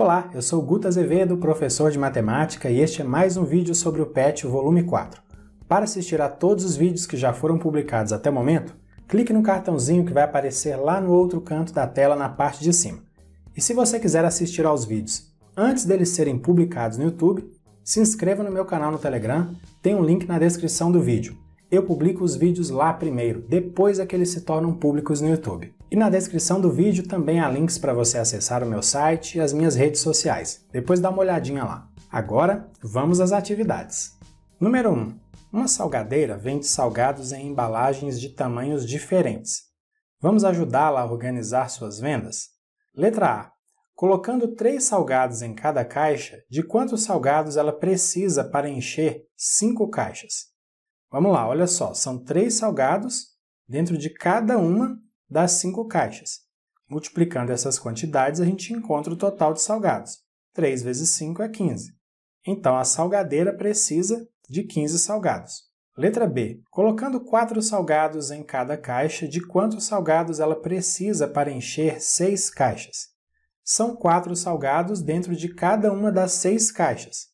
Olá, eu sou Guta Azevedo, professor de matemática, e este é mais um vídeo sobre o PET volume 4. Para assistir a todos os vídeos que já foram publicados até o momento, clique no cartãozinho que vai aparecer lá no outro canto da tela na parte de cima. E se você quiser assistir aos vídeos antes deles serem publicados no YouTube, se inscreva no meu canal no Telegram, tem um link na descrição do vídeo eu publico os vídeos lá primeiro, depois é que eles se tornam públicos no YouTube. E na descrição do vídeo também há links para você acessar o meu site e as minhas redes sociais. Depois dá uma olhadinha lá. Agora, vamos às atividades. Número 1. Uma salgadeira vende salgados em embalagens de tamanhos diferentes. Vamos ajudá-la a organizar suas vendas? Letra A. Colocando três salgados em cada caixa, de quantos salgados ela precisa para encher cinco caixas? Vamos lá, olha só, são três salgados dentro de cada uma das cinco caixas. Multiplicando essas quantidades, a gente encontra o total de salgados. 3 vezes 5 é 15. Então, a salgadeira precisa de 15 salgados. Letra B. Colocando 4 salgados em cada caixa, de quantos salgados ela precisa para encher 6 caixas? São 4 salgados dentro de cada uma das 6 caixas.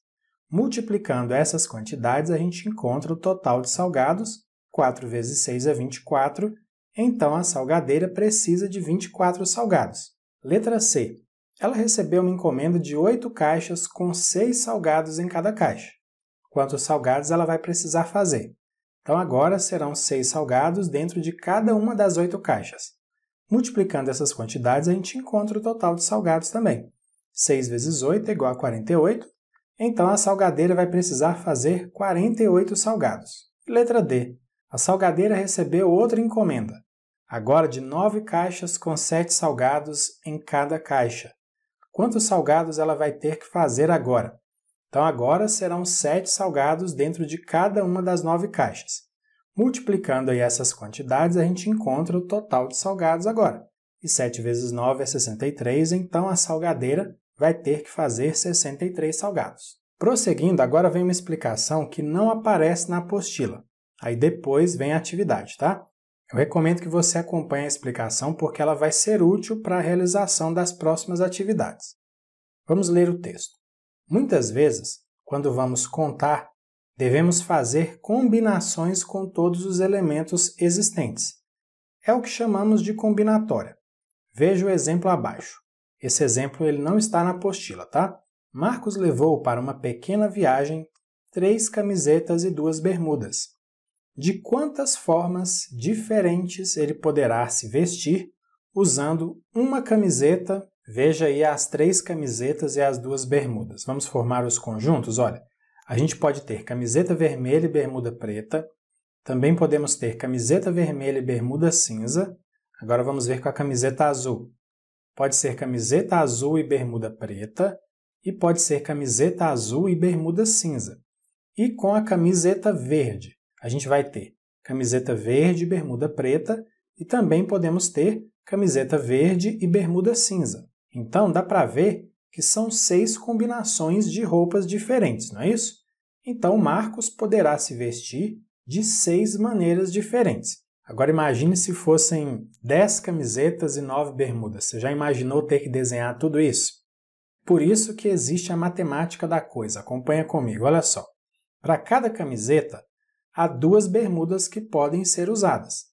Multiplicando essas quantidades, a gente encontra o total de salgados, 4 vezes 6 é 24, então a salgadeira precisa de 24 salgados. Letra C. Ela recebeu uma encomenda de 8 caixas com 6 salgados em cada caixa. Quantos salgados ela vai precisar fazer? Então agora serão 6 salgados dentro de cada uma das 8 caixas. Multiplicando essas quantidades, a gente encontra o total de salgados também. 6 vezes 8 é igual a 48, então a salgadeira vai precisar fazer 48 salgados. Letra D. A salgadeira recebeu outra encomenda, agora de 9 caixas com 7 salgados em cada caixa. Quantos salgados ela vai ter que fazer agora? Então agora serão 7 salgados dentro de cada uma das 9 caixas. Multiplicando aí essas quantidades, a gente encontra o total de salgados agora. E 7 vezes 9 é 63, então a salgadeira vai ter que fazer 63 salgados. Prosseguindo, agora vem uma explicação que não aparece na apostila. Aí depois vem a atividade, tá? Eu recomendo que você acompanhe a explicação porque ela vai ser útil para a realização das próximas atividades. Vamos ler o texto. Muitas vezes, quando vamos contar, devemos fazer combinações com todos os elementos existentes. É o que chamamos de combinatória. Veja o exemplo abaixo. Esse exemplo ele não está na apostila, tá? Marcos levou para uma pequena viagem três camisetas e duas bermudas. De quantas formas diferentes ele poderá se vestir usando uma camiseta? Veja aí as três camisetas e as duas bermudas. Vamos formar os conjuntos? Olha, a gente pode ter camiseta vermelha e bermuda preta, também podemos ter camiseta vermelha e bermuda cinza. Agora vamos ver com a camiseta azul. Pode ser camiseta azul e bermuda preta, e pode ser camiseta azul e bermuda cinza. E com a camiseta verde, a gente vai ter camiseta verde e bermuda preta, e também podemos ter camiseta verde e bermuda cinza. Então dá para ver que são seis combinações de roupas diferentes, não é isso? Então Marcos poderá se vestir de seis maneiras diferentes. Agora imagine se fossem 10 camisetas e 9 bermudas. Você já imaginou ter que desenhar tudo isso? Por isso que existe a matemática da coisa. Acompanha comigo, olha só. Para cada camiseta, há duas bermudas que podem ser usadas.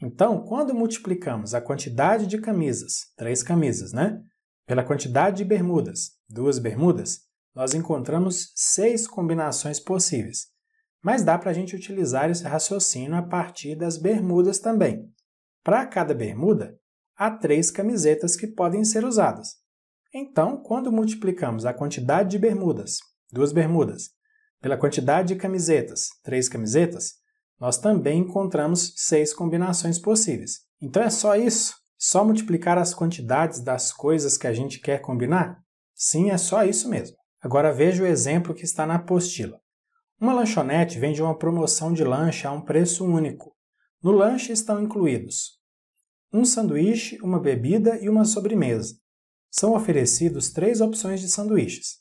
Então, quando multiplicamos a quantidade de camisas, três camisas, né? Pela quantidade de bermudas, duas bermudas, nós encontramos seis combinações possíveis. Mas dá para a gente utilizar esse raciocínio a partir das bermudas também. Para cada bermuda, há três camisetas que podem ser usadas. Então, quando multiplicamos a quantidade de bermudas, duas bermudas, pela quantidade de camisetas, três camisetas, nós também encontramos seis combinações possíveis. Então é só isso? Só multiplicar as quantidades das coisas que a gente quer combinar? Sim, é só isso mesmo. Agora veja o exemplo que está na apostila. Uma lanchonete vende uma promoção de lanche a um preço único. No lanche estão incluídos um sanduíche, uma bebida e uma sobremesa. São oferecidos três opções de sanduíches: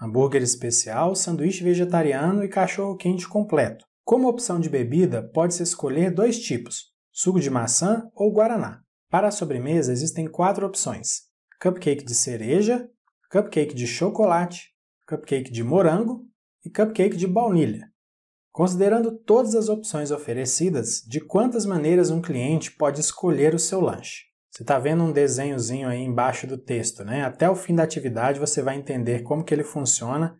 hambúrguer especial, sanduíche vegetariano e cachorro-quente completo. Como opção de bebida, pode-se escolher dois tipos: suco de maçã ou guaraná. Para a sobremesa, existem quatro opções: cupcake de cereja, cupcake de chocolate, cupcake de morango e cupcake de baunilha. Considerando todas as opções oferecidas, de quantas maneiras um cliente pode escolher o seu lanche. Você está vendo um desenhozinho aí embaixo do texto, né? Até o fim da atividade você vai entender como que ele funciona,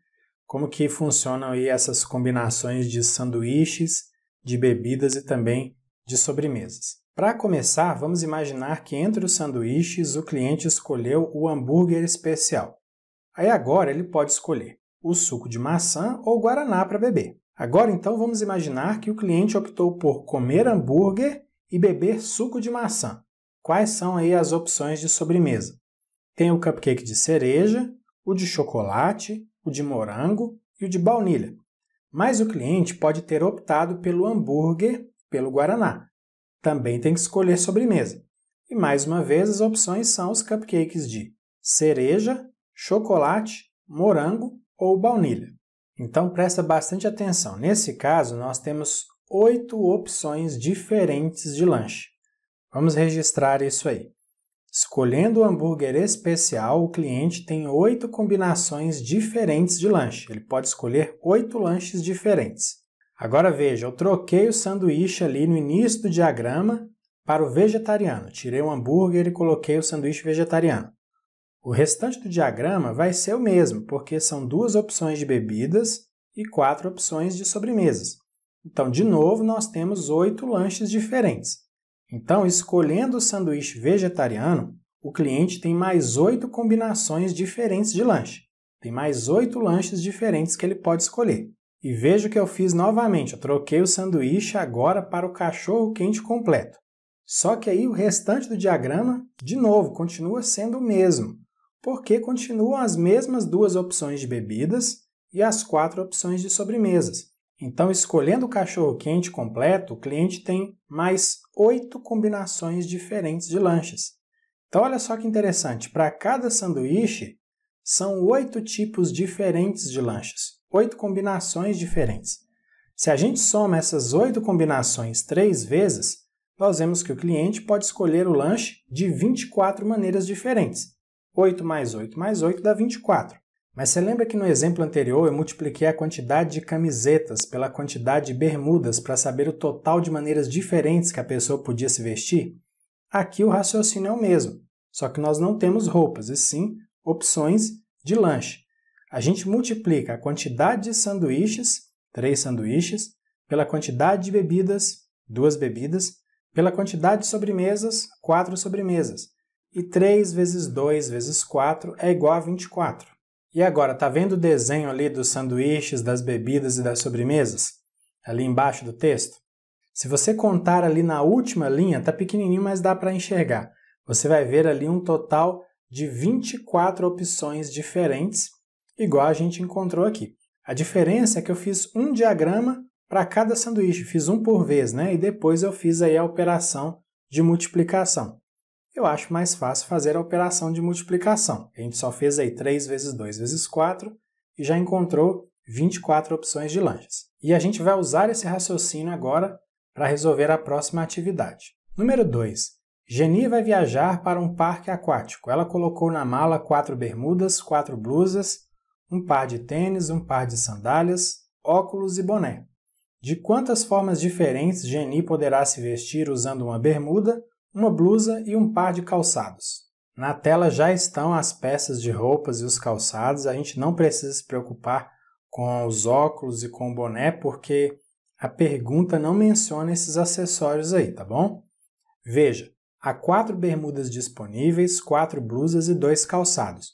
como que funcionam aí essas combinações de sanduíches, de bebidas e também de sobremesas. Para começar, vamos imaginar que entre os sanduíches o cliente escolheu o hambúrguer especial. Aí agora ele pode escolher o suco de maçã ou guaraná para beber. Agora então vamos imaginar que o cliente optou por comer hambúrguer e beber suco de maçã. Quais são aí as opções de sobremesa? Tem o cupcake de cereja, o de chocolate, o de morango e o de baunilha. Mas o cliente pode ter optado pelo hambúrguer, pelo guaraná. Também tem que escolher sobremesa. E mais uma vez as opções são os cupcakes de cereja, chocolate, morango ou baunilha. Então presta bastante atenção. Nesse caso, nós temos oito opções diferentes de lanche. Vamos registrar isso aí. Escolhendo o hambúrguer especial, o cliente tem oito combinações diferentes de lanche. Ele pode escolher oito lanches diferentes. Agora veja, eu troquei o sanduíche ali no início do diagrama para o vegetariano. Tirei o hambúrguer e coloquei o sanduíche vegetariano. O restante do diagrama vai ser o mesmo, porque são duas opções de bebidas e quatro opções de sobremesas. Então, de novo, nós temos oito lanches diferentes. Então, escolhendo o sanduíche vegetariano, o cliente tem mais oito combinações diferentes de lanche. Tem mais oito lanches diferentes que ele pode escolher. E veja o que eu fiz novamente, eu troquei o sanduíche agora para o cachorro quente completo. Só que aí o restante do diagrama, de novo, continua sendo o mesmo porque continuam as mesmas duas opções de bebidas e as quatro opções de sobremesas. Então, escolhendo o cachorro-quente completo, o cliente tem mais oito combinações diferentes de lanches. Então, olha só que interessante: para cada sanduíche, são oito tipos diferentes de lanches, oito combinações diferentes. Se a gente soma essas oito combinações três vezes, nós vemos que o cliente pode escolher o lanche de 24 maneiras diferentes. 8 mais 8 mais 8 dá 24. Mas você lembra que no exemplo anterior eu multipliquei a quantidade de camisetas pela quantidade de bermudas para saber o total de maneiras diferentes que a pessoa podia se vestir? Aqui o raciocínio é o mesmo, só que nós não temos roupas, e sim opções de lanche. A gente multiplica a quantidade de sanduíches, três sanduíches, pela quantidade de bebidas, duas bebidas, pela quantidade de sobremesas, quatro sobremesas. E 3 vezes 2 vezes 4 é igual a 24. E agora, tá vendo o desenho ali dos sanduíches, das bebidas e das sobremesas? Ali embaixo do texto? Se você contar ali na última linha, tá pequenininho, mas dá para enxergar. Você vai ver ali um total de 24 opções diferentes, igual a gente encontrou aqui. A diferença é que eu fiz um diagrama para cada sanduíche, fiz um por vez, né? E depois eu fiz aí a operação de multiplicação eu acho mais fácil fazer a operação de multiplicação. A gente só fez aí 3 vezes 2 vezes 4 e já encontrou 24 opções de lanches. E a gente vai usar esse raciocínio agora para resolver a próxima atividade. Número 2. Geni vai viajar para um parque aquático. Ela colocou na mala quatro bermudas, quatro blusas, um par de tênis, um par de sandálias, óculos e boné. De quantas formas diferentes Geni poderá se vestir usando uma bermuda, uma blusa e um par de calçados. Na tela já estão as peças de roupas e os calçados, a gente não precisa se preocupar com os óculos e com o boné, porque a pergunta não menciona esses acessórios aí, tá bom? Veja, há quatro bermudas disponíveis, quatro blusas e dois calçados.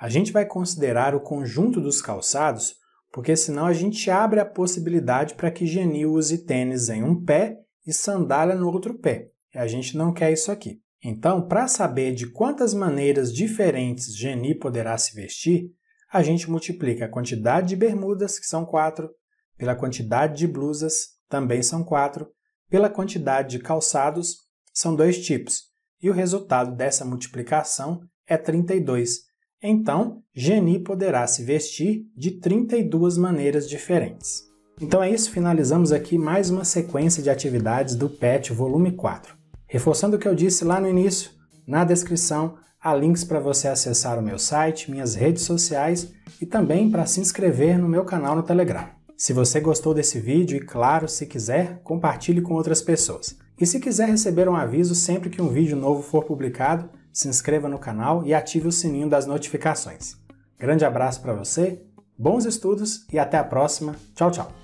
A gente vai considerar o conjunto dos calçados, porque senão a gente abre a possibilidade para que Genil use tênis em um pé e sandália no outro pé. É, a gente não quer isso aqui. Então, para saber de quantas maneiras diferentes Geni poderá se vestir, a gente multiplica a quantidade de bermudas, que são 4, pela quantidade de blusas, também são 4, pela quantidade de calçados, são dois tipos, e o resultado dessa multiplicação é 32. Então, Geni poderá se vestir de 32 maneiras diferentes. Então é isso, finalizamos aqui mais uma sequência de atividades do PET volume 4. Reforçando o que eu disse lá no início, na descrição há links para você acessar o meu site, minhas redes sociais e também para se inscrever no meu canal no Telegram. Se você gostou desse vídeo e, claro, se quiser, compartilhe com outras pessoas. E se quiser receber um aviso sempre que um vídeo novo for publicado, se inscreva no canal e ative o sininho das notificações. Grande abraço para você, bons estudos e até a próxima. Tchau, tchau!